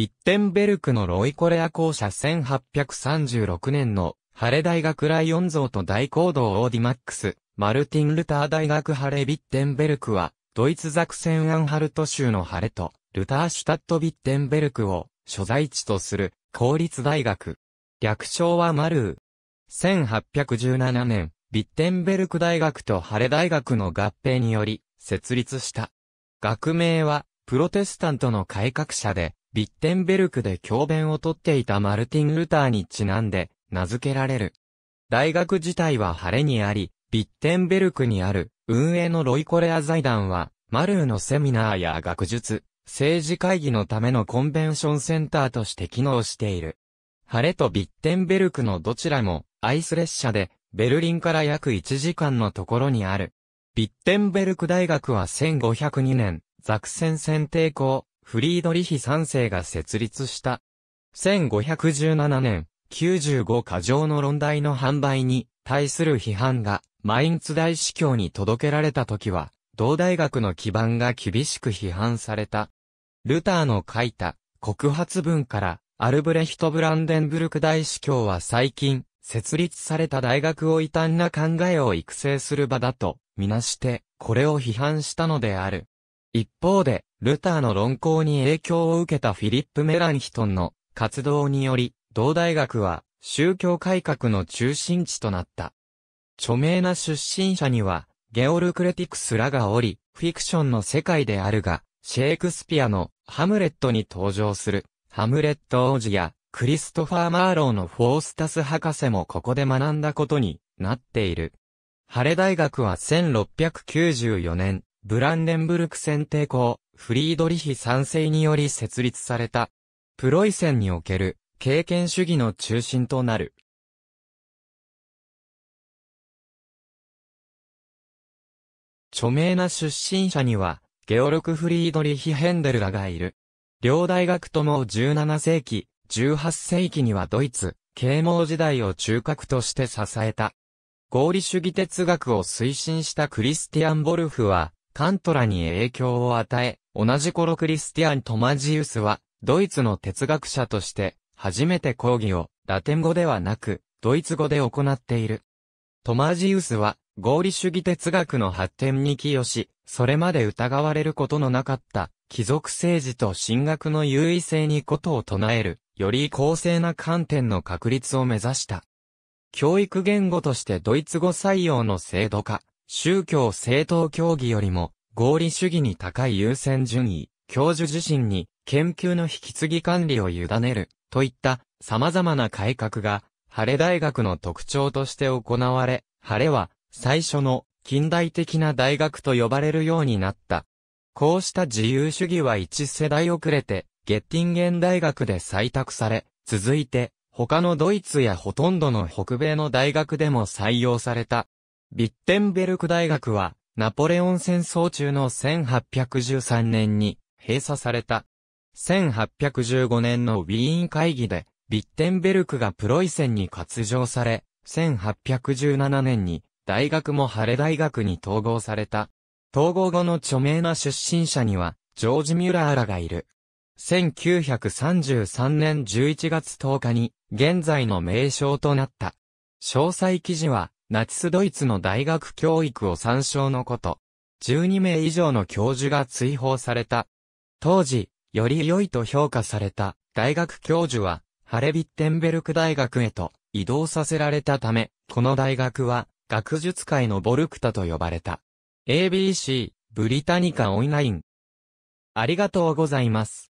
ビッテンベルクのロイコレア校舎1836年のハレ大学ライオン像と大講堂オーディマックス、マルティン・ルター大学ハレ・ビッテンベルクは、ドイツザクセン・アンハルト州のハレと、ルターシュタット・ビッテンベルクを所在地とする公立大学。略称はマルー。1817年、ビッテンベルク大学とハレ大学の合併により、設立した。学名は、プロテスタントの改革者で、ビッテンベルクで教鞭をとっていたマルティン・ルターにちなんで、名付けられる。大学自体は晴れにあり、ビッテンベルクにある、運営のロイコレア財団は、マルーのセミナーや学術、政治会議のためのコンベンションセンターとして機能している。晴れとビッテンベルクのどちらも、アイス列車で、ベルリンから約1時間のところにある。ビッテンベルク大学は1502年、ザクセン選定校、フリードリヒ3世が設立した。1517年、95過剰の論題の販売に対する批判がマインツ大司教に届けられた時は、同大学の基盤が厳しく批判された。ルターの書いた告発文からアルブレヒト・ブランデンブルク大司教は最近、設立された大学を異端な考えを育成する場だと、みなして、これを批判したのである。一方で、ルターの論考に影響を受けたフィリップ・メランヒトンの活動により、同大学は宗教改革の中心地となった。著名な出身者には、ゲオル・クレティクスらがおり、フィクションの世界であるが、シェイクスピアのハムレットに登場する、ハムレット王子や、クリストファー・マーローのフォースタス博士もここで学んだことになっている。ハレ大学は1694年、ブランデンブルク選定校、フリードリヒ賛成により設立された、プロイセンにおける経験主義の中心となる。著名な出身者には、ゲオルク・フリードリヒ・ヘンデルらがいる。両大学とも17世紀、18世紀にはドイツ、啓蒙時代を中核として支えた。合理主義哲学を推進したクリスティアン・ボルフは、カントラに影響を与え、同じ頃クリスティアン・トマジウスは、ドイツの哲学者として、初めて講義を、ラテン語ではなく、ドイツ語で行っている。トマジウスは、合理主義哲学の発展に寄与し、それまで疑われることのなかった、貴族政治と神学の優位性にことを唱える、より公正な観点の確立を目指した。教育言語としてドイツ語採用の制度化、宗教政党協議よりも合理主義に高い優先順位、教授自身に研究の引き継ぎ管理を委ねるといった様々な改革が晴れ大学の特徴として行われ、晴れは最初の近代的な大学と呼ばれるようになった。こうした自由主義は一世代遅れて、ゲッティンゲン大学で採択され、続いて、他のドイツやほとんどの北米の大学でも採用された。ビッテンベルク大学は、ナポレオン戦争中の1813年に閉鎖された。1815年のウィーン会議で、ビッテンベルクがプロイセンに割譲され、1817年に大学もハレ大学に統合された。統合後の著名な出身者には、ジョージ・ミュラーらがいる。1933年11月10日に、現在の名称となった。詳細記事は、ナチスドイツの大学教育を参照のこと。12名以上の教授が追放された。当時、より良いと評価された大学教授は、ハレビッテンベルク大学へと移動させられたため、この大学は学術界のボルクタと呼ばれた。ABC、ブリタニカオンライン。ありがとうございます。